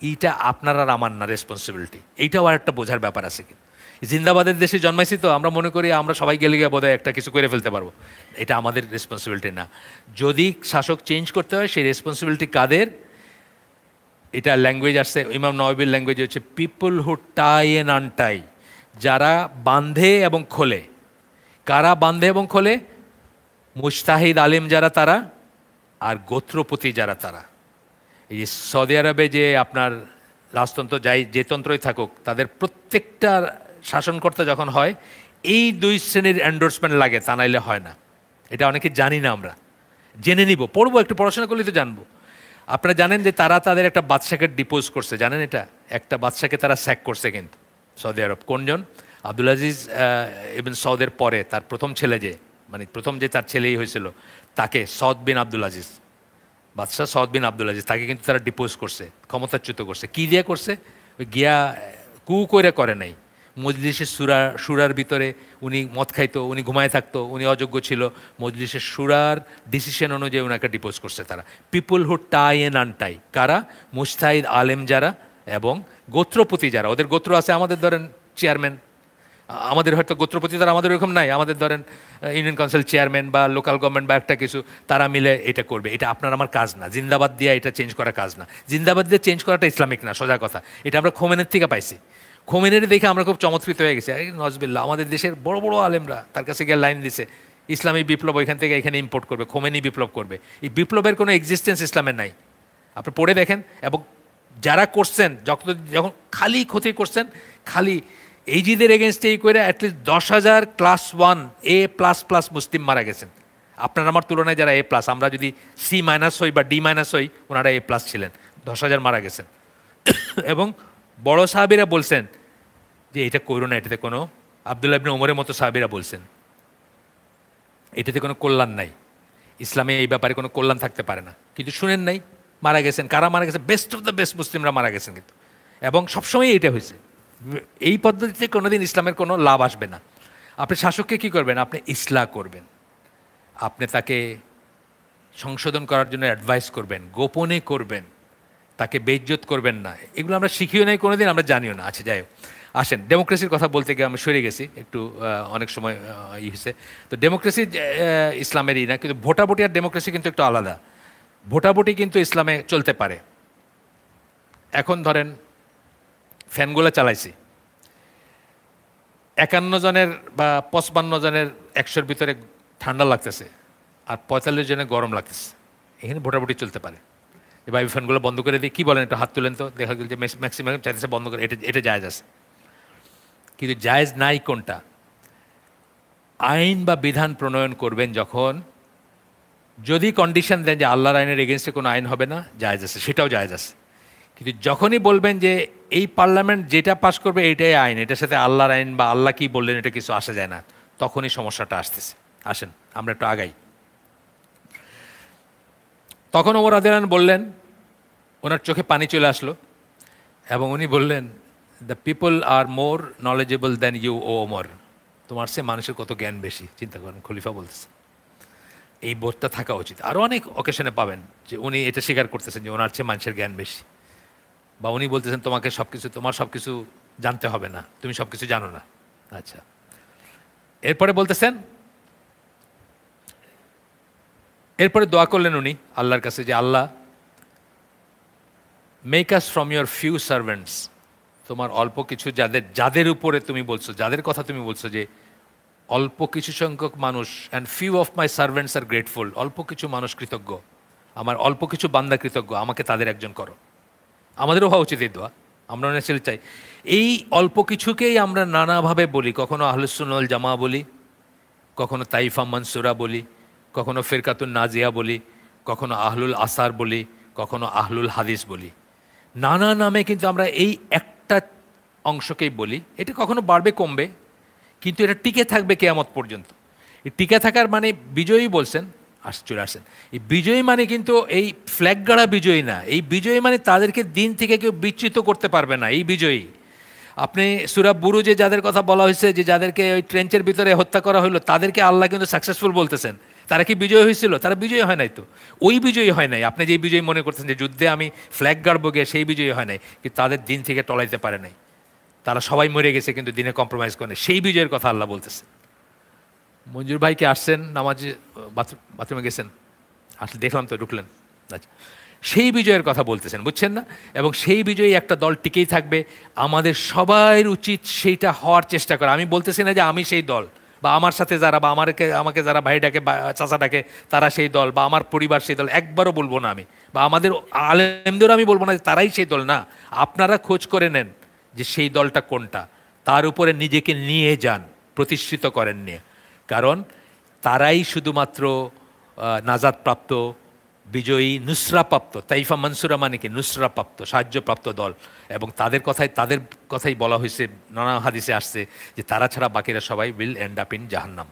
Speaker 1: এইটা আপনার আর আমার না রেসপন্সিবিলিটি এইটাও আর একটা বোঝার ব্যাপার আছে কিন্তু জিন্দাবাদের দেশে জন্মাইছি তো আমরা মনে করি আমরা সবাই গেলে গিয়ে বোধহয় একটা কিছু করে ফেলতে পারবো এটা আমাদের রেসপন্সিবিলিটি না যদি শাসক চেঞ্জ করতে হয় সেই রেসপন্সিবিলিটি কাদের এটা ল্যাঙ্গুয়েজ আসছে ইমাম নওয়াবির ল্যাঙ্গুয়েজ হচ্ছে people who tie and untie যারা বাঁধে এবং খোলে কারা বাঁধে এবং খোলে মুস্তাহিদ আলিম যারা তারা আর গোত্রপতি যারা তারা এই সৌদি আরবে যে আপনার রাজতন্ত্র যাই যে তন্ত্রই থাকুক তাদের প্রত্যেকটা শাসনকর্তা যখন হয় এই দুই শ্রেণীর অ্যান্ডোর্সমেন্ট লাগে তা নাইলে হয় না এটা অনেকে জানি না আমরা জেনে নিব পড়বো একটু পড়াশোনা করলে তো জানবো আপনারা জানেন যে তারা তাদের একটা বাদশাকে ডিপোজ করছে জানেন এটা একটা বাদশাকে তারা স্যাক করছে কিন্তু সৌদি আরব কোনজন আব্দুল আজিজ ইবিন সৌদের পরে তার প্রথম ছেলে যে মানে প্রথম যে তার ছেলেই হয়েছিল তাকে সৌদ বিন আব্দুল আজিজ বাদশাহ সৌদ বিন আব্দুল আজিজ তাকে কিন্তু তারা ডিপোজ করছে ক্ষমতাচ্যুত করছে কী দিয়ে করছে ওই গিয়া কু করে করে নাই মজলিসের সুরা সুরার ভিতরে উনি মদ খাইতো উনি ঘুমায় থাকতো উনি অযোগ্য ছিল মজলিসের সুরার ডিসিশন অনুযায়ী ওনাকে ডিপোজ করছে তারা পিপুল হু টাই এন আনটাই কারা মুস্তাহিদ আলেম যারা এবং গোত্রপতি যারা ওদের গোত্র আছে আমাদের ধরেন চেয়ারম্যান আমাদের হয়তো গোত্রপতি তারা আমাদের এরকম নাই আমাদের ধরেন ইউনিয়ন কাউন্সিল চেয়ারম্যান বা লোকাল গভর্নমেন্ট বা একটা কিছু তারা মিলে এটা করবে এটা আপনার আমার কাজ না জিন্দাবাদ দিয়ে এটা চেঞ্জ করা কাজ না জিন্দাবাদ দিয়ে চেঞ্জ করাটা ইসলামিক না সোজা কথা এটা আমরা খোমেনের থেকে পাইছি খোমেনের দেখে আমরা খুব চমৎকৃত হয়ে গেছি নজবিল্লা আমাদের দেশের বড় বড় আলেমরা তার কাছে গিয়ে লাইন দিছে ইসলামী বিপ্লব ওইখান থেকে এখানে ইম্পোর্ট করবে খোমেনি বিপ্লব করবে এই বিপ্লবের কোনো এক্সিস্টেন্স ইসলামের নাই আপনি পড়ে দেখেন এবং যারা করছেন যখন যখন খালি ক্ষতি করছেন খালি এইজিদের এগেনস্টে এই করে অ্যাটলিস্ট দশ হাজার class one A plus plus মুসলিম মারা গেছেন আপনার আমার তুলনায় যারা এ প্লাস আমরা যদি সি মাইনাস হই বা ডি মাইনাস হই ওনারা এ প্লাস ছিলেন দশ হাজার মারা গেছেন এবং বড় সাহাবিরা বলছেন যে এটা করো না এটাতে কোনো আবদুল্লাহ ইবনে ওমরের মতো সাহাবিরা বলছেন এটাতে কোনো কল্যাণ নাই ইসলামে এই ব্যাপারে কোনো কল্যাণ থাকতে পারে না কিন্তু শুনেন নাই মারা গেছেন কারা মারা গেছে বেস্ট অফ দ্য বেস্ট মুসলিমরা মারা গেছেন কিন্তু এবং সবসময় এটা হয়েছে এই পদ্ধতিতে কোনোদিন ইসলামের কোনো লাভ আসবে না আপনি শাসককে কি করবেন আপনি ইসলা করবেন আপনি তাকে সংশোধন করার জন্য অ্যাডভাইস করবেন গোপনে করবেন তাকে বেজ্জত করবেন না এগুলো আমরা শিখিও নাই কোনো দিন আমরা জানিও না আছে আচ্ছা, যাই হোক আসেন ডেমোক্রেসির কথা বলতে গিয়ে আমি সরে গেছি একটু অনেক সময় ই হয়েছে তো ডেমোক্রেসি ইসলামেরই না কিন্তু ভোটাভুটি আর ডেমোক্রেসি কিন্তু একটু আলাদা ভোটাভুটি কিন্তু ইসলামে চলতে পারে এখন ধরেন ফ্যানগুলো চালাইছি একান্ন জনের বা পঁচপান্ন জনের একশোর ভিতরে ঠান্ডা লাগতেছে আর পঁয়তাল্লিশ জনের গরম লাগতেছে এখানে ভোটাভুটি চলতে পারে এবার ফ্যানগুলো বন্ধ করে দিই কী বলেন একটু হাত তুলেন তো দেখা গেল যে ম্যাক্সিমাম চাইতেছে বন্ধ করে এটা এটা জায়জ আছে কিন্তু জায়জ নাই কোনটা আইন বা বিধান প্রণয়ন করবেন যখন যদি কন্ডিশন দেন যে আল্লাহর আইনের এগেনস্টে কোনো আইন হবে না জায়জ আছে সেটাও জায়জ আছে কিন্তু যখনই বলবেন যে এই পার্লামেন্ট যেটা পাশ করবে এটাই আইন এটার সাথে আল্লাহর আইন বা আল্লাহ কী বললেন এটা কিছু আসা যায় না তখনই সমস্যাটা আসতেছে আসেন আমরা একটু আগাই তখন ওমর আদিরান বললেন ওনার চোখে পানি চলে আসলো এবং উনি বললেন the people are more knowledgeable than you ও ওমর তোমার সে মানুষের কত জ্ঞান বেশি চিন্তা করেন খলিফা বলতেছে এই বোধটা থাকা উচিত আরও অনেক অকেশনে পাবেন যে উনি এটা স্বীকার করতেছেন যে ওনার চেয়ে মানুষের জ্ঞান বেশি বা উনি বলতেছেন তোমাকে সব কিছু তোমার সব কিছু জানতে হবে না তুমি সব কিছু জানো না আচ্ছা এরপরে বলতেছেন এরপরে দোয়া করলেন উনি আল্লাহর কাছে যে আল্লাহ make us from your few servants তোমার অল্প কিছু যাদের যাদের উপরে তুমি বলছো যাদের কথা তুমি বলছো যে অল্প কিছু সংখ্যক মানুষ and few of my servants are grateful অল্প কিছু মানুষ কৃতজ্ঞ আমার অল্প কিছু বান্দা কৃতজ্ঞ আমাকে তাদের একজন করো আমাদেরও হওয়া উচিত এই দোয়া আমরা অনেক ছেলে চাই এই অল্প কিছুকেই আমরা নানাভাবে বলি কখনো আহলুসুল জামা বলি কখনো তাইফা মনসুরা বলি কখনো ফেরকাতুন নাজিয়া বলি কখনো আহলুল আসার বলি কখনো আহলুল হাদিস বলি নানা নামে কিন্তু আমরা এই একটা অংশকেই বলি এটা কখনো বাড়বে কমবে কিন্তু এটা টিকে থাকবে কেয়ামত পর্যন্ত টিকে থাকার মানে বিজয়ী বলছেন চলে আসেন এই বিজয়ী মানে কিন্তু এই ফ্ল্যাগ গাড়া বিজয়ী না এই বিজয়ী মানে তাদেরকে দিন থেকে কেউ বিচ্যুত করতে পারবে না এই বিজয়ী আপনি সুরাব বুরু যে যাদের কথা বলা হয়েছে যে যাদেরকে ওই ট্রেঞ্চের ভিতরে হত্যা করা হলো তাদেরকে আল্লাহ কিন্তু সাকসেসফুল বলতেছেন তারা কি বিজয় হয়েছিল তারা বিজয় হয় নাই তো ওই বিজয়ী হয় নাই আপনি যে বিজয়ী মনে করছেন যে যুদ্ধে আমি ফ্ল্যাগ গাড়বো গিয়ে সেই বিজয়ী হয় নাই কিন্তু তাদের দিন থেকে টলাইতে পারে নাই তারা সবাই মরে গেছে কিন্তু দিনে কম্প্রোমাইজ করে সেই বিজয়ের কথা আল্লাহ বলতেছে মঞ্জুর ভাইকে আসছেন নামাজে বাথরুমে গেছেন আসলে দেখলাম তো ঢুকলেন আচ্ছা সেই বিজয়ের কথা বলতেছেন বুঝছেন না এবং সেই বিজয়ী একটা দল টিকেই থাকবে আমাদের সবার উচিত সেইটা হওয়ার চেষ্টা করা আমি বলতেছি না যে আমি সেই দল বা আমার সাথে যারা বা আমারকে আমাকে যারা ভাই ডাকে বা চাচা ডাকে তারা সেই দল বা আমার পরিবার সেই দল একবারও বলবো না আমি বা আমাদের আলেমদেরও আমি বলবো না তারাই সেই দল না আপনারা খোঁজ করে নেন যে সেই দলটা কোনটা তার উপরে নিজেকে নিয়ে যান প্রতিষ্ঠিত করেন নিয়ে কারণ তারাই শুধুমাত্র নাজাদপ্রাপ্ত বিজয়ী নুসরাপ্রাপ্ত তাইফা মনসুরা মানে কি নুসরাপ্রাপ্ত সাহায্যপ্রাপ্ত দল এবং তাদের কথাই তাদের কথাই বলা হয়েছে নানা হাদিসে আসছে যে তারা ছাড়া বাকিরা সবাই উইল এন্ড আপ ইন জাহান্নাম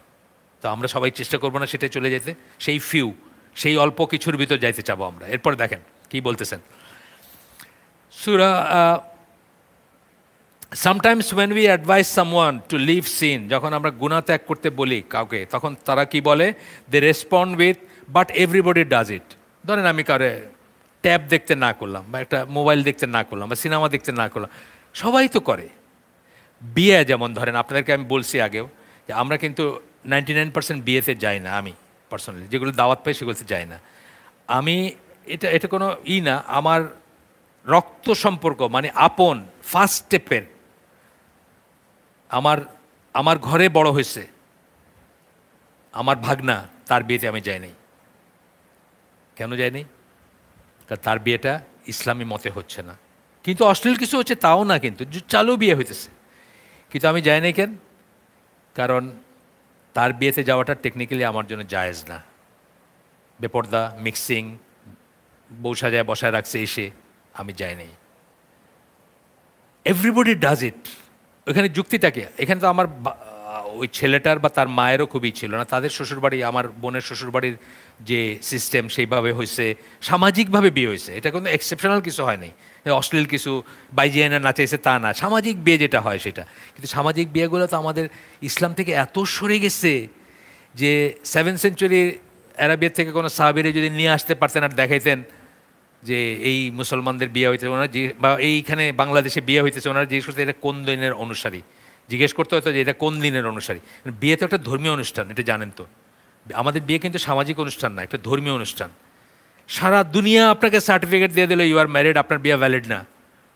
Speaker 1: তো আমরা সবাই চেষ্টা করবো না সেটা চলে যেতে সেই ফিউ সেই অল্প কিছুর ভিতর যাইতে চাবো আমরা এরপর দেখেন কি বলতেছেন সুরা sometimes when we advise someone to leave sin যখন আমরা গুণা ত্যাগ করতে বলি কাউকে তখন তারা কি বলে they respond with but everybody does it ধরেন আমি কারে ট্যাব দেখতে না করলাম বা একটা মোবাইল দেখতে না করলাম বা সিনেমা দেখতে না করলাম সবাই তো করে বিয়ে যেমন ধরেন আপনাদেরকে আমি বলছি আগেও যে আমরা কিন্তু নাইনটি নাইন পার্সেন্ট বিয়েতে যাই না আমি পার্সোনালি যেগুলো দাওয়াত পাই সেগুলোতে যাই না আমি এটা এটা কোনো ই না আমার রক্ত সম্পর্ক মানে আপন ফার্স্ট স্টেপের আমার আমার ঘরে বড় হয়েছে আমার ভাগনা তার বিয়েতে আমি যাই নাই কেন যায়নি তার বিয়েটা ইসলামী মতে হচ্ছে না কিন্তু অশ্লীল কিছু হচ্ছে তাও না কিন্তু চালু বিয়ে হইতেছে কিন্তু আমি যাই না কেন কারণ তার বিয়েতে যাওয়াটা টেকনিক্যালি আমার জন্য জায়েজ না বেপর্দা মিক্সিং বউ সাজায় বসায় রাখছে এসে আমি যাই নাই এভরিবডি ডাজ ইট ওইখানে যুক্তিটাকে এখানে তো আমার ওই ছেলেটার বা তার মায়েরও খুবই ছিল না তাদের শ্বশুরবাড়ি আমার বোনের শ্বশুরবাড়ির যে সিস্টেম সেইভাবে হয়েছে সামাজিকভাবে বিয়ে হয়েছে এটা কোনো এক্সেপশনাল কিছু হয়নি অশ্লীল কিছু বাইজিয়ানা না চাইছে তা না সামাজিক বিয়ে যেটা হয় সেটা কিন্তু সামাজিক বিয়েগুলো তো আমাদের ইসলাম থেকে এত সরে গেছে যে সেভেন সেঞ্চুরি অ্যারাবিয়ার থেকে কোনো সাহাবিরে যদি নিয়ে আসতে পারতেন আর দেখাইতেন যে এই মুসলমানদের বিয়ে হইতেছে ওনারা যে বা এইখানে বাংলাদেশে বিয়ে হইতেছে ওনারা জিজ্ঞেস করতে এটা কোন দিনের অনুসারী জিজ্ঞেস করতে হতো যে এটা কোন দিনের অনুসারী বিয়ে তো একটা ধর্মীয় অনুষ্ঠান এটা জানেন তো আমাদের বিয়ে কিন্তু সামাজিক অনুষ্ঠান না একটা ধর্মীয় অনুষ্ঠান সারা দুনিয়া আপনাকে সার্টিফিকেট দিয়ে দিল ইউ আর ম্যারিড আপনার বিয়ে ভ্যালিড না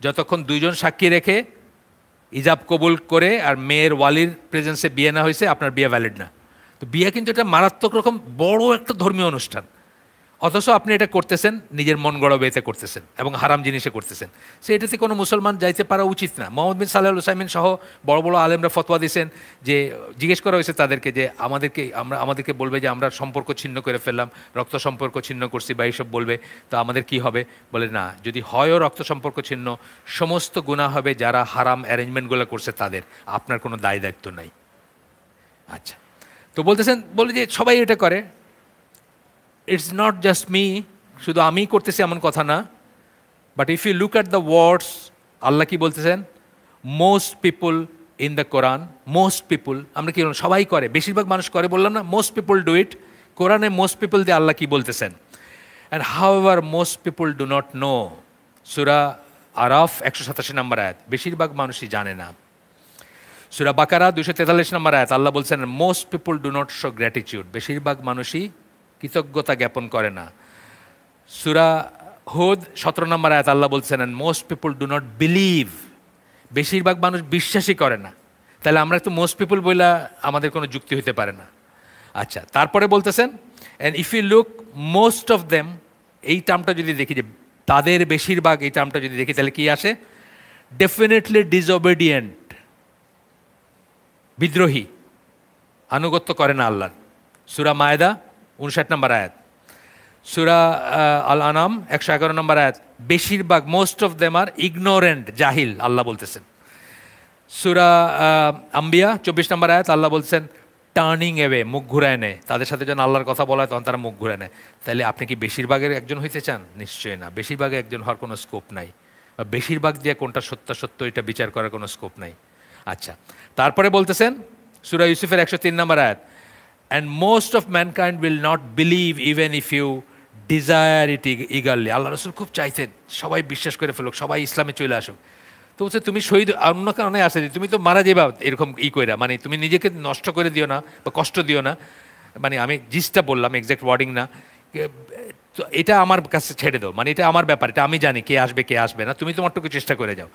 Speaker 1: যতক্ষণ দুইজন সাক্ষী রেখে ইজাব কবুল করে আর মেয়ের ওয়ালির প্রেজেন্সে বিয়ে না হয়েছে আপনার বিয়ে ভ্যালিড না তো বিয়ে কিন্তু এটা মারাত্মক রকম বড় একটা ধর্মীয় অনুষ্ঠান অথচ আপনি এটা করতেছেন নিজের মন গড়বে বেতে করতেছেন এবং হারাম জিনিসে করতেছেন সে এটাতে কোনো মুসলমান যাইতে পারা উচিত না মোহাম্মদ বিন সাল্লাহ হুসাইমিন সহ বড় বড় আলেমরা ফতোয়া দিয়েছেন যে জিজ্ঞেস করা হয়েছে তাদেরকে যে আমাদেরকে আমরা আমাদেরকে বলবে যে আমরা সম্পর্ক ছিন্ন করে ফেললাম রক্ত সম্পর্ক ছিন্ন করছি বা এইসব বলবে তো আমাদের কি হবে বলে না যদি হয়ও রক্ত সম্পর্ক ছিন্ন সমস্ত গুণা হবে যারা হারাম অ্যারেঞ্জমেন্টগুলো করছে তাদের আপনার কোনো দায় দায়িত্ব নাই আচ্ছা তো বলতেছেন বলে যে সবাই এটা করে ইটস নট জাস্ট মি শুধু আমি করতেছি এমন কথা না but if you look at the words আল্লাহ কি বলতেছেন most people in the Quran most people আমরা কি সবাই করে বেশিরভাগ মানুষ করে বললাম না মোস্ট পিপুল ডু ইট কোরআনে মোস্ট পিপুল দিয়ে আল্লাহ কি বলতেছেন and however most people do not know সুরা আরফ একশো সাতাশি নম্বর আয়াত বেশিরভাগ মানুষই জানে না সুরা বাকারা দুশো তেতাল্লিশ নম্বর আয়াত আল্লাহ বলছেন most people do not show gratitude বেশিরভাগ মানুষই কৃতজ্ঞতা জ্ঞাপন করে না সুরা হোদ সতেরো নম্বর আয়াত আল্লাহ বলছেন and most people do not believe বেশিরভাগ মানুষ বিশ্বাসই করে না তাহলে আমরা তো মোস্ট পিপুল বইলা আমাদের কোনো যুক্তি হতে পারে না আচ্ছা তারপরে বলতেছেন and if you look most of them এই টার্মটা যদি দেখি যে তাদের বেশিরভাগ এই টার্মটা যদি দেখি তাহলে কি আসে ডেফিনেটলি ডিসঅবেডিয়েন্ট বিদ্রোহী আনুগত্য করে না আল্লাহ সুরা মায়দা উনষাট নম্বর আয়াত সুরা আল আনাম একশো এগারো নম্বর আয়াত বেশিরভাগ most of them are ignorant জাহিল আল্লাহ বলতেছেন সুরা আম্বিয়া চব্বিশ নম্বর আয়াত আল্লাহ বলছেন টার্নিং অ্যাওয়ে মুখ ঘুরায় নেয় তাদের সাথে যখন আল্লাহর কথা বলা হয় তখন তারা মুখ ঘুরায় নেয় তাহলে আপনি কি বেশিরভাগের একজন হইতে চান নিশ্চয়ই না বেশিরভাগে একজন হওয়ার কোনো স্কোপ নাই বা বেশিরভাগ যে কোনটা সত্য এটা বিচার করার কোনো স্কোপ নাই আচ্ছা তারপরে বলতেছেন সুরা ইউসুফের একশো তিন নম্বর আয়াত And most of mankind will not believe even if you desire it eagerly. আল্লাহ রসুল খুব চাইতেন সবাই বিশ্বাস করে ফেলুক সবাই ইসলামে চলে আসুক তো বলছে তুমি শহীদ অন্য কারণে আসেনি তুমি তো মারা যাবা এরকম ই কইরা মানে তুমি নিজেকে নষ্ট করে দিও না বা কষ্ট দিও না মানে আমি জিসটা বললাম এক্স্যাক্ট ওয়ার্ডিং না তো এটা আমার কাছে ছেড়ে দাও মানে এটা আমার ব্যাপার এটা আমি জানি কে আসবে কে আসবে না তুমি তোমারটুকু চেষ্টা করে যাও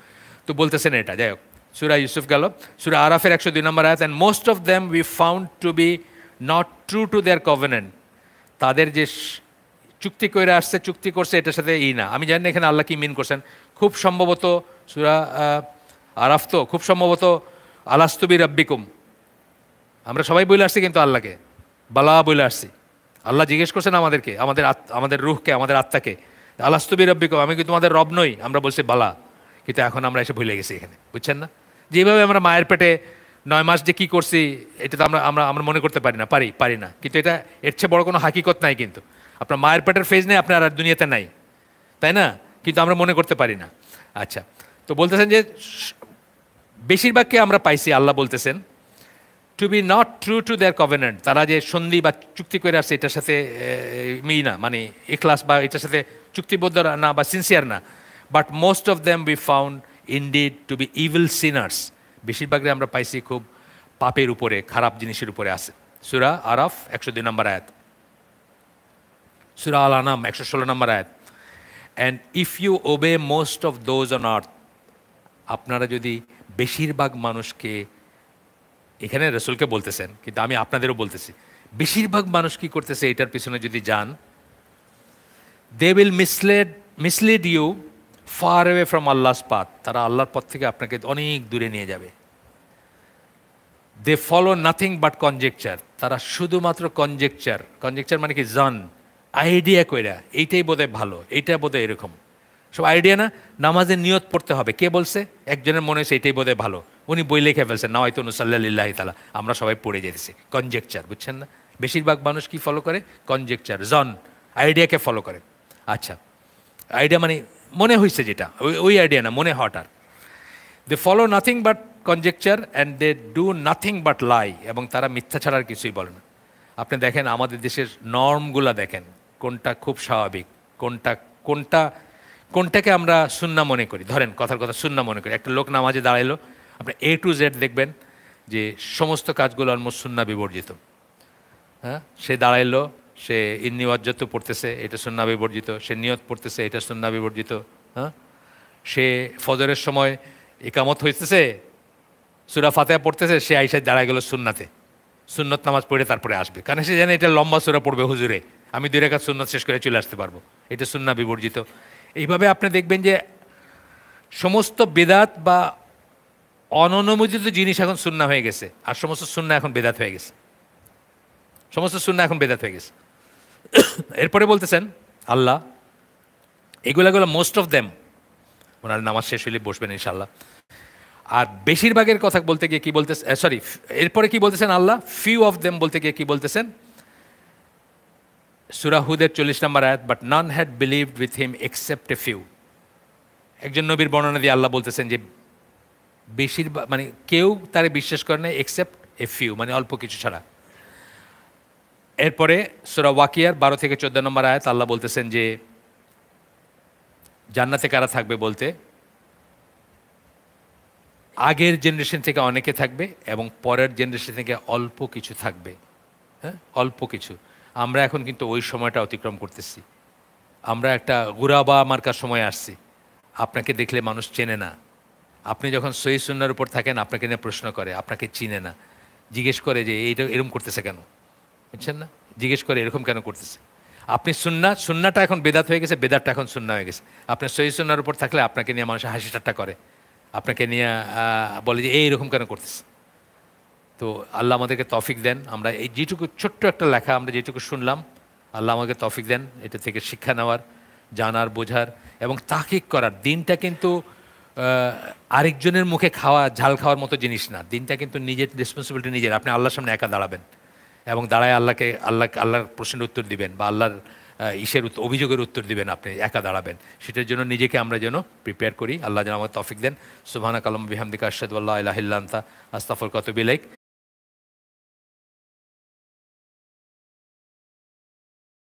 Speaker 1: তো বলতেছেন এটা যাই হোক সুরা ইউসুফ গেল সুরা আরাফের একশো দুই নম্বর আয়াত and most of them we found to be not true to their covenant তাদের যে চুক্তি করে আসছে চুক্তি করছে এটার সাথে ই না আমি জানি না এখানে আল্লাহ কি মিন করছেন খুব সম্ভবত সুরা আরাফত খুব সম্ভবত আলাস্তুবি রব্বিকুম আমরা সবাই বলে আসছি কিন্তু আল্লাহকে বালা বলে আসছি আল্লাহ জিজ্ঞেস করছেন আমাদেরকে আমাদের আমাদের রুহকে আমাদের আত্মাকে আলাস্তুবি রব্বিকুম আমি কি তোমাদের রব নই আমরা বলছি বালা কিন্তু এখন আমরা এসে ভুলে গেছি এখানে বুঝছেন না যেভাবে আমরা মায়ের পেটে নয় মাস যে কী করছি এটা তো আমরা আমরা আমরা মনে করতে পারি না পারি পারি না কিন্তু এটা এর চেয়ে বড় কোনো হাকিকত নাই কিন্তু আপনার মায়ের পেটের ফেজ নেই আপনার আর দুনিয়াতে নাই তাই না কিন্তু আমরা মনে করতে পারি না আচ্ছা তো বলতেছেন যে বেশিরভাগকে আমরা পাইছি আল্লাহ বলতেছেন to be not true to their covenant তারা যে সন্ধি বা চুক্তি করে আসছে এটার সাথে মি না মানে এখলাস বা এটার সাথে চুক্তিবদ্ধ না বা সিনসিয়ার না but most of them be found indeed to be evil sinners বেশিরভাগই আমরা পাইছি খুব পাপের উপরে খারাপ জিনিসের উপরে আছে সুরা আরাফ একশো দুই নম্বর আয়াত সুরা আল আনাম একশো ষোলো নম্বর আয়াত and if you obey most of those on earth আপনারা যদি বেশিরভাগ মানুষকে এখানে রসুলকে বলতেছেন কিন্তু আমি আপনাদেরও বলতেছি বেশিরভাগ মানুষ কি করতেছে এটার পিছনে যদি যান they will mislead mislead you far away from আল্লাহ পাথ তারা আল্লাহর পথ থেকে আপনাকে অনেক দূরে নিয়ে যাবে they follow nothing but conjecture তারা শুধুমাত্র কনজেকচার কনজেকচার মানে কি জান আইডিয়া কইরা এইটাই বোধহয় ভালো এইটা বোধহয় এরকম সব আইডিয়া না নামাজের নিয়ত পড়তে হবে কে বলছে একজনের মনে হয়েছে এটাই বোধহয় ভালো উনি বই লিখে ফেলছেন না হয়তো নুসাল্লাহ তালা আমরা সবাই পড়ে যেতেছি কনজেকচার বুঝছেন না বেশিরভাগ মানুষ কি ফলো করে কনজেকচার জন আইডিয়াকে ফলো করে আচ্ছা আইডিয়া মানে মনে হয়েছে যেটা ওই আইডিয়া না মনে হওয়াটার they follow nothing but conjecture and they do nothing but lie এবং তারা মিথ্যা ছাড়ার কিছুই বলে না আপনি দেখেন আমাদের দেশের নর্মগুলো দেখেন কোনটা খুব স্বাভাবিক কোনটা কোনটা কোনটাকে আমরা শূন্য মনে করি ধরেন কথার কথা শূন্য মনে করি একটা লোক নামাজে দাঁড়াইলো আপনি এ টু জেড দেখবেন যে সমস্ত কাজগুলো অলমোস্ট শূন্য বিবর্জিত হ্যাঁ সে দাঁড়াইলো সে ইন্নিওয়াজ্জাত পড়তেছে এটা সন্না বিবর্জিত সে নিয়ত পড়তেছে এটা সন্না বিবর্জিত হ্যাঁ সে ফজরের সময় একামত হইতেছে সুরা ফাতেহা পড়তেছে সে আইসায় দাঁড়ায় গেল সুন্নাতে সুন্নত নামাজ পড়ে তারপরে আসবে কারণ সে জানে এটা লম্বা সুরা পড়বে হুজুরে আমি দুই রেখা সুন্নত শেষ করে চলে আসতে পারবো এটা সুন্না বিবর্জিত এইভাবে আপনি দেখবেন যে সমস্ত বেদাত বা অননুমোদিত জিনিস এখন সুন্না হয়ে গেছে আর সমস্ত সুন্না এখন বেদাত হয়ে গেছে সমস্ত সুন্না এখন বেদাত হয়ে গেছে এরপরে বলতেছেন আল্লাহ এগুলাগুলো মোস্ট অফ দেম ওনার নামাজ শেষ হইলে বসবেন ইনশাল্লাহ আর বেশিরভাগের কথা বলতে গিয়ে কি বলতেছে সরি এরপরে কি বলতেছেন আল্লাহ ফিউ অফ দেম বলতে গিয়ে কি বলতেছেন সুরাহুদের চল্লিশ নম্বর আয়াত but none had believed with him except a few একজন নবীর বর্ণনা দিয়ে আল্লাহ বলতেছেন যে বেশিরভাগ মানে কেউ তারে বিশ্বাস করে না এক্সেপ্ট এ ফিউ মানে অল্প কিছু ছাড়া এরপরে সুরা ওয়াকিয়ার বারো থেকে চোদ্দ নম্বর আয়াত আল্লাহ বলতেছেন যে জান্নাতে কারা থাকবে বলতে আগের জেনারেশন থেকে অনেকে থাকবে এবং পরের জেনারেশন থেকে অল্প কিছু থাকবে হ্যাঁ অল্প কিছু আমরা এখন কিন্তু ওই সময়টা অতিক্রম করতেছি আমরা একটা গুরাবা মার্কার সময় আসছি আপনাকে দেখলে মানুষ চেনে না আপনি যখন সহি সুন্নার উপর থাকেন আপনাকে নিয়ে প্রশ্ন করে আপনাকে চিনে না জিজ্ঞেস করে যে এইটা এরম করতেছে কেন বুঝছেন না জিজ্ঞেস করে এরকম কেন করতেছে আপনি সুন্না সুন্নাটা এখন বেদাত হয়ে গেছে বেদাতটা এখন সুন্না হয়ে গেছে আপনার সহি সুন্নার উপর থাকলে আপনাকে নিয়ে মানুষ হাসি ঠাট্টা করে আপনাকে নিয়ে বলে যে এইরকম কেন করতেছে তো আল্লাহ আমাদেরকে তফিক দেন আমরা এই যেটুকু ছোট্ট একটা লেখা আমরা যেটুকু শুনলাম আল্লাহ আমাকে তফিক দেন এটা থেকে শিক্ষা নেওয়ার জানার বোঝার এবং তাকিক করার দিনটা কিন্তু আরেকজনের মুখে খাওয়া ঝাল খাওয়ার মতো জিনিস না দিনটা কিন্তু নিজের রেসপন্সিবিলিটি নিজের আপনি আল্লাহর সামনে একা দাঁড়াবেন এবং দাঁড়ায় আল্লাহকে আল্লাহ আল্লাহর প্রশ্নের উত্তর দিবেন বা আল্লাহর ইসের অভিযোগের উত্তর দিবেন আপনি একা দাঁড়াবেন সেটার জন্য নিজেকে আমরা যেন প্রিপেয়ার করি আল্লাহ যেন আমাকে তফিক দেন সুবাহানা কালাম বিহামদিকা আশাদুল্লাহ আল্লাহিল্লান্তা আস্তাফুল বিলাইক